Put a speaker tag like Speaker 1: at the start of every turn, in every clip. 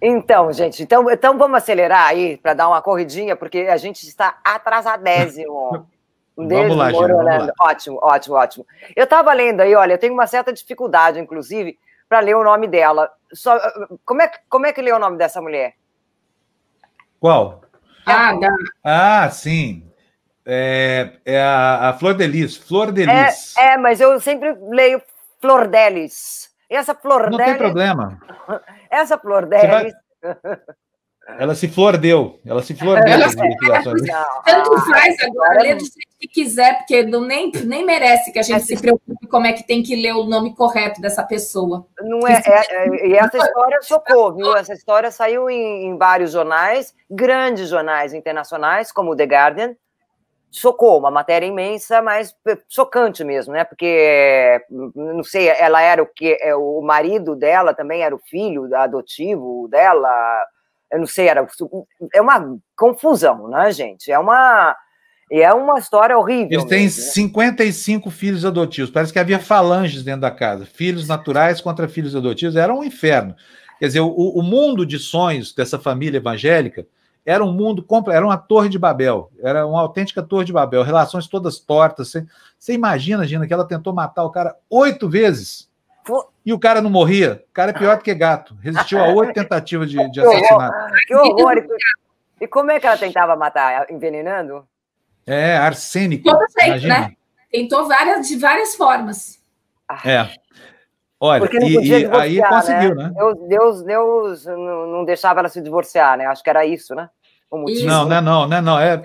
Speaker 1: Então, gente, então, então vamos acelerar aí para dar uma corridinha, porque a gente está atrasadésimo. vamos lá, gente. vamos lá. Ótimo, ótimo, ótimo. Eu estava lendo aí, olha, eu tenho uma certa dificuldade, inclusive, para ler o nome dela. Só, como, é, como é que lê o nome dessa mulher? Qual? Ah,
Speaker 2: ah sim. É, é a, a, Flor Delis. Flor Delis.
Speaker 1: É, é, mas eu sempre leio Flor Delis. E essa Flor Não Delis... tem problema. Essa Flor dela.
Speaker 2: Ela se flordeu, ela se flordeu. Tanto faz agora, lê do jeito que quiser, porque não, nem, nem merece que a gente se preocupe como é que tem que ler o nome correto dessa pessoa.
Speaker 1: Não é, é, é e essa é. história chocou, viu? Essa história saiu em, em vários jornais, grandes jornais internacionais, como o The Guardian, socou, uma matéria imensa, mas socante mesmo, né? Porque, não sei, ela era o que? É, o marido dela também era o filho adotivo dela, eu não sei, era. É uma confusão, né, gente? É uma. É uma história horrível. Eles têm mesmo,
Speaker 2: né? 55 filhos adotivos. Parece que havia falanges dentro da casa. Filhos naturais contra filhos adotivos. Era um inferno. Quer dizer, o, o mundo de sonhos dessa família evangélica era um mundo completo, era uma torre de Babel, era uma autêntica torre de Babel, relações todas tortas. Você, você imagina, Gina, que ela tentou matar o cara oito vezes e o cara não morria? O cara é pior do que gato, resistiu a oito tentativas de, de assassinato.
Speaker 1: Que horror! E como é que ela tentava matar? Envenenando?
Speaker 2: É, arsênico.
Speaker 1: Todo jeito, né? Tentou várias, de várias formas.
Speaker 2: Ah. É. Olha, e, e aí conseguiu, né? né?
Speaker 1: Deus, Deus, Deus não, não deixava ela se divorciar, né? Acho que era isso, né? Como diz, não, né?
Speaker 2: não, não, não, é,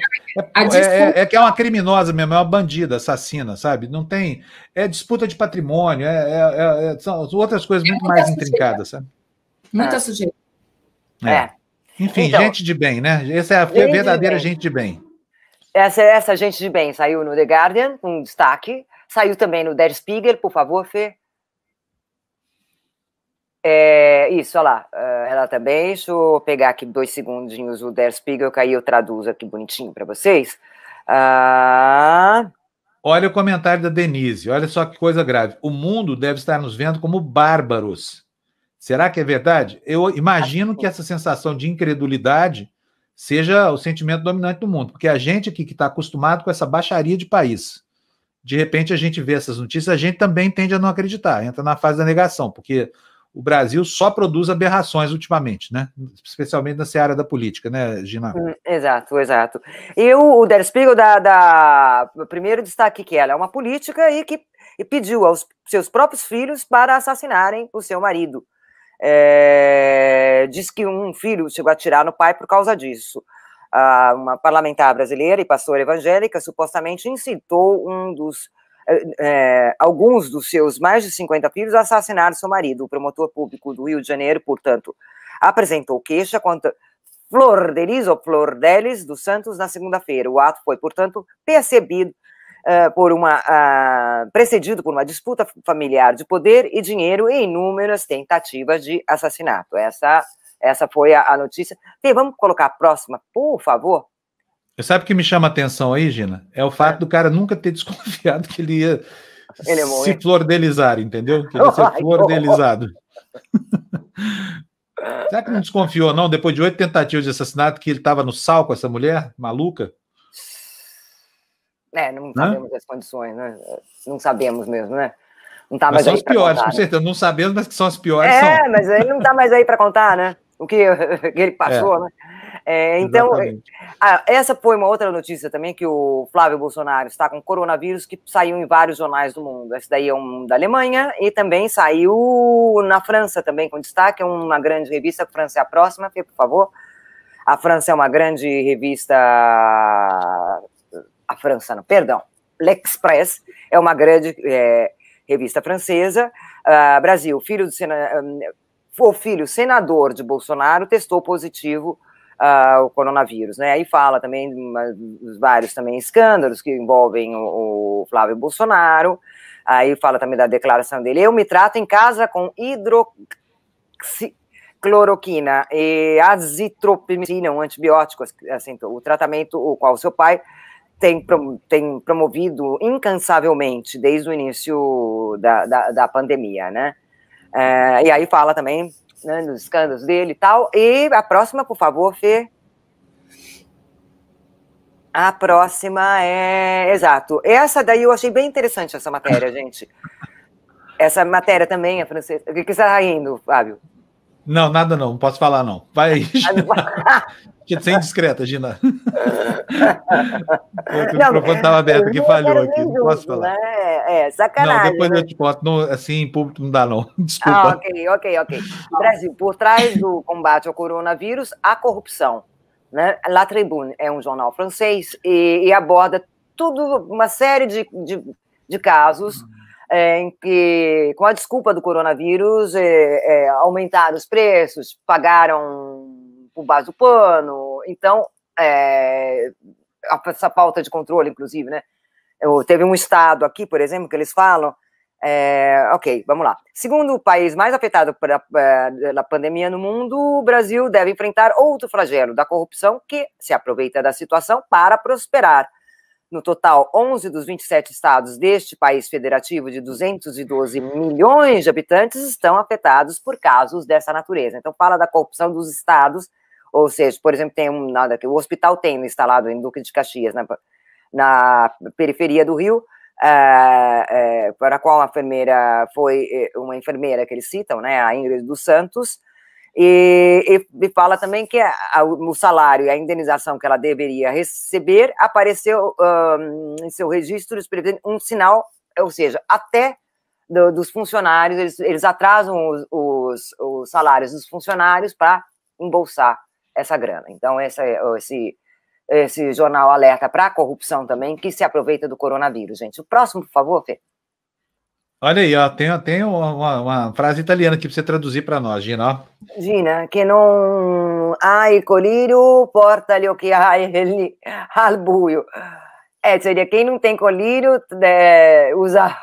Speaker 2: é, é, que é uma criminosa mesmo, é uma bandida, assassina, sabe? Não tem. É disputa de patrimônio, é, são outras coisas muito mais intrincadas, sabe? Muita sujeira. É. Enfim, então, gente de bem, né? Essa é a gente verdadeira de gente de bem.
Speaker 1: Essa, essa gente de bem saiu no The Guardian, um destaque. Saiu também no Der Spiegel, por favor, Fê. É, isso, olha lá também. Deixa eu pegar aqui dois segundinhos o Der Spiegel, que aí eu traduzo aqui bonitinho para vocês.
Speaker 2: Ah... Olha o comentário da Denise, olha só que coisa grave. O mundo deve estar nos vendo como bárbaros. Será que é verdade? Eu imagino que essa sensação de incredulidade seja o sentimento dominante do mundo, porque a gente aqui que está acostumado com essa baixaria de país, de repente a gente vê essas notícias, a gente também tende a não acreditar, entra na fase da negação, porque o Brasil só produz aberrações ultimamente, né? Especialmente na seara da política, né, Gina? Hum,
Speaker 1: exato, exato. E o, o Der Spiegel dá, primeiro destaque que ela é uma política e que e pediu aos seus próprios filhos para assassinarem o seu marido. É, diz que um filho chegou a atirar no pai por causa disso. Ah, uma parlamentar brasileira e pastora evangélica supostamente incitou um dos é, alguns dos seus mais de 50 filhos assassinaram seu marido. O promotor público do Rio de Janeiro, portanto, apresentou queixa contra Flor Delis ou Flor Delis dos Santos na segunda-feira. O ato foi, portanto, percebido Uh, por uma uh, precedido por uma disputa familiar de poder e dinheiro e inúmeras tentativas de assassinato. Essa essa foi a, a notícia. bem vamos colocar a próxima, por favor.
Speaker 2: Sabe o que me chama a atenção aí, Gina? É o fato é. do cara nunca ter desconfiado que ele ia ele é se flordelizar, entendeu? Que ele ia ser flordelizado. Será que não desconfiou, não, depois de oito tentativas de assassinato, que ele estava no sal com essa mulher maluca?
Speaker 1: É, não sabemos as condições, né? Não sabemos mesmo, né? Não tá mas mais são as piores, contar, com né? certeza.
Speaker 2: Não sabemos, mas que são as piores. É, são.
Speaker 1: mas ele não está mais aí para contar, né? O que, que ele é. passou, é. né? É, então, é, ah, essa foi uma outra notícia também, que o Flávio Bolsonaro está com coronavírus, que saiu em vários jornais do mundo. Esse daí é um da Alemanha e também saiu na França também, com destaque, é uma grande revista, França é a próxima, por favor. A França é uma grande revista... A França, não, perdão. L'Express é uma grande é, revista francesa. Uh, Brasil, filho do sena... Ah, o filho senador de Bolsonaro testou positivo uh, o coronavírus, né? Aí fala também dos vários também escândalos que envolvem o, o Flávio Bolsonaro. Aí fala também da declaração dele: eu me trato em casa com hidrocloroquina e azitropicina, um antibiótico, assim, o tratamento o qual seu pai tem, tem promovido incansavelmente desde o início da, da, da pandemia, né? É, e aí fala também né, nos escândalos dele e tal. E a próxima, por favor, Fê. A próxima é. Exato. Essa daí eu achei bem interessante essa matéria, gente. Essa matéria também é francesa. O que, você está rindo, Fábio?
Speaker 2: Não, nada não, não posso falar não. Vai aí. Sem discreta, indiscreta, Gina. o microfone estava é, aberto que falhou aqui. Não posso falar.
Speaker 1: Né? É, sacanagem. Não, depois
Speaker 2: né? eu te conto. Não, assim, em público não dá, não. Desculpa. Ah,
Speaker 1: ok, ok, ok. Brasil, por trás do combate ao coronavírus, a corrupção. Né? La Tribune é um jornal francês e, e aborda tudo, uma série de, de, de casos. Uhum é, em que, com a desculpa do coronavírus, é, é, aumentaram os preços, pagaram por base do pano. Então, é, essa falta de controle, inclusive, né? Eu, teve um estado aqui, por exemplo, que eles falam. É, ok, vamos lá. Segundo o país mais afetado é, pela pandemia no mundo, o Brasil deve enfrentar outro flagelo da corrupção que se aproveita da situação para prosperar. No total, 11 dos 27 estados deste país federativo de 212 milhões de habitantes estão afetados por casos dessa natureza. Então, fala da corrupção dos estados, ou seja, por exemplo, tem um, nada que o hospital tem instalado em Duque de Caxias, na, na periferia do Rio, é, é, para a qual a enfermeira foi eh, uma enfermeira que eles citam, né, a Ingrid dos Santos, e, e, e fala também que a, a, o salário e a indenização que ela deveria receber apareceu um, em seu registro um sinal, ou seja, até do, dos funcionários, eles, eles atrasam os, os, os salários dos funcionários para embolsar essa grana. Então, essa, é, esse, esse jornal alerta para a corrupção também, que se aproveita do coronavírus, gente. O próximo, por favor, Fê.
Speaker 2: Olha aí, ó, tem, tem uma, uma frase italiana aqui para você traduzir para nós, Gina.
Speaker 1: Gina, que não hai colírio, porta-lhe o que hai al buio. É, eh, seria quem não tem colírio, é, usa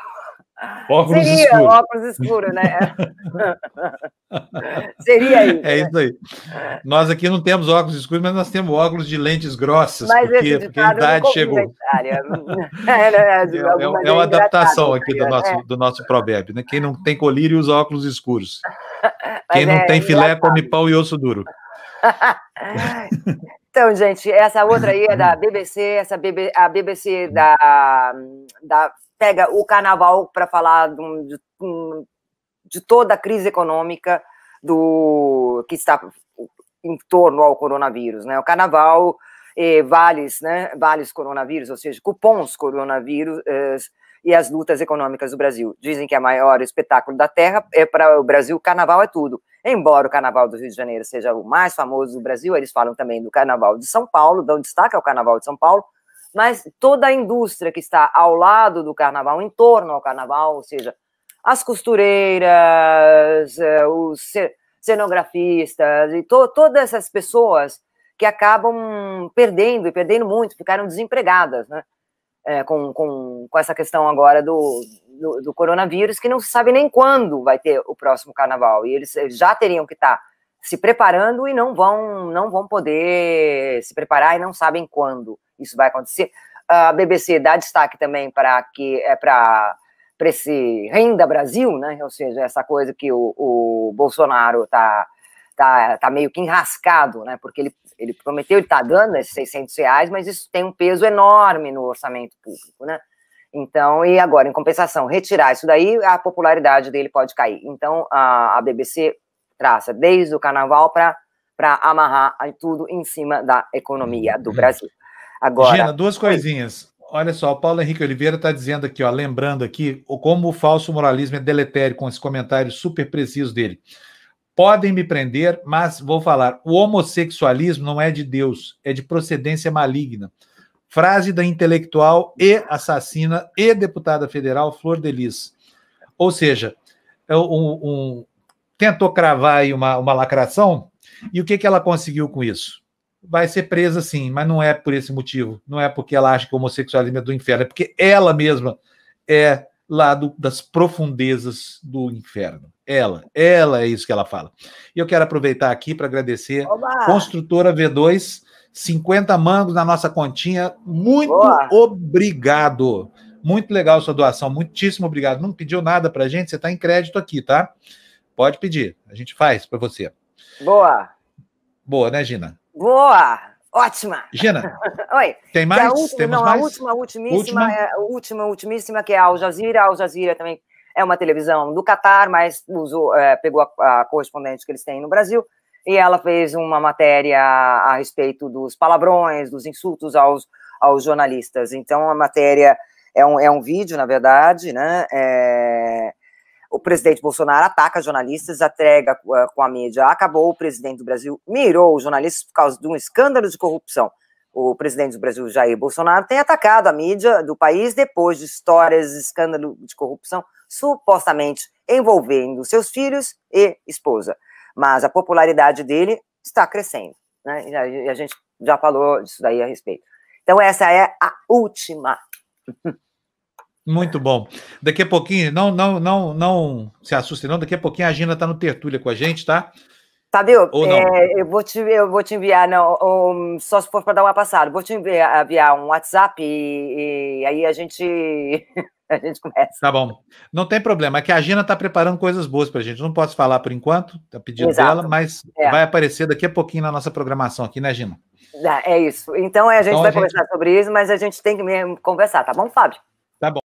Speaker 2: Óculos Seria escuro. óculos
Speaker 1: escuro, né?
Speaker 2: Seria isso. É né? isso aí. Nós aqui não temos óculos escuros, mas nós temos óculos de lentes grossas, mas porque, porque a idade chegou. é,
Speaker 1: né? é, é, é, uma adaptação né? aqui do nosso,
Speaker 2: do nosso provérbio, né? Quem não tem colírio usa óculos escuros. Quem não é tem filé come pau e osso duro.
Speaker 1: Então, gente, essa outra aí é da BBC, essa BB, a BBC da, da pega o carnaval para falar de, de, toda a crise econômica do que está em torno ao coronavírus, né? O carnaval, eh, vales, né? Vales coronavírus, ou seja, cupons coronavírus eh, e as lutas econômicas do Brasil. Dizem que é o maior espetáculo da Terra é para o Brasil. Carnaval é tudo. Embora o Carnaval do Rio de Janeiro seja o mais famoso do Brasil, eles falam também do Carnaval de São Paulo, dão destaque ao Carnaval de São Paulo, mas toda a indústria que está ao lado do carnaval, em torno ao carnaval, ou seja, as costureiras, eh, os cenografistas e to todas essas pessoas que acabam perdendo e perdendo muito, ficaram desempregadas, né? É, com, com, com essa questão agora do, do, do, coronavírus, que não se sabe nem quando vai ter o próximo carnaval. E eles já teriam que estar tá se preparando e não vão, não vão poder se preparar e não sabem quando isso vai acontecer. A BBC dá destaque também para que é para para esse renda Brasil, né? Ou seja, essa coisa que o, o Bolsonaro está tá, tá meio que enrascado, né? Porque ele, ele prometeu, ele está dando esses 600 reais, mas isso tem um peso enorme no orçamento público, né? Então, e agora, em compensação, retirar isso daí, a popularidade dele pode cair. Então, a, a BBC traça desde o carnaval para amarrar tudo em cima da economia do uhum. Brasil.
Speaker 2: Agora. Gina, duas coisinhas. Olha só, o Paulo Henrique Oliveira está dizendo aqui, ó, lembrando aqui, como o falso moralismo é deletério com esse comentário super preciso dele. Podem me prender, mas vou falar: o homossexualismo não é de Deus, é de procedência maligna. Frase da intelectual e assassina e deputada federal Flor Delis. Ou seja, é um, um, tentou cravar aí uma, uma lacração, e o que, que ela conseguiu com isso? vai ser presa sim, mas não é por esse motivo. Não é porque ela acha que o homossexualismo é do inferno, é porque ela mesma é lá do, das profundezas do inferno. Ela, ela é isso que ela fala. E eu quero aproveitar aqui para agradecer Olá. Construtora V2, 50 mangos na nossa continha. Muito Boa. obrigado. Muito legal sua doação, muitíssimo obrigado. Não pediu nada para a gente, você está em crédito aqui, tá? Pode pedir, a gente faz para você. Boa. Boa, né, Gina?
Speaker 1: Boa! Ótima! Gina, Oi. tem mais? A última, Temos não, mais? É, a última, ultimíssima, última? É, última, ultimíssima, que é a Al Jazeera. A Al Jazeera também é uma televisão do Catar, mas usou, é, pegou a, a correspondente que eles têm no Brasil e ela fez uma matéria a respeito dos palavrões, dos insultos aos, aos jornalistas. Então, a matéria é um, é um vídeo, na verdade, né? É, o presidente Bolsonaro ataca jornalistas, atrega eh, com a mídia. Acabou o presidente do Brasil, mirou os jornalistas por causa de um escândalo de corrupção. O presidente do Brasil, Jair Bolsonaro, tem atacado a mídia do país depois de histórias de escândalo de corrupção supostamente envolvendo seus filhos e esposa. Mas a popularidade dele está crescendo, né? E a gente já falou disso daí a respeito. Então essa é a última
Speaker 2: Muito bom. Daqui a pouquinho, não, não, não, não se assuste. não. Daqui a pouquinho a Gina está no Tertúlia com a gente, tá? Tadeu, é,
Speaker 1: eu, vou te, eu vou te enviar, não, um, só se for para dar uma passada, vou te enviar, enviar um WhatsApp e, e, aí a gente, a gente começa.
Speaker 2: Tá bom, não tem problema, é que a Gina está preparando coisas boas para a gente, não posso falar por enquanto, está pedindo dela, mas é. vai aparecer daqui a pouquinho na nossa programação aqui, né Gina?
Speaker 1: É, é isso, então é, a gente então, vai a gente... conversar sobre isso, mas a gente tem que conversar, tá bom Fábio?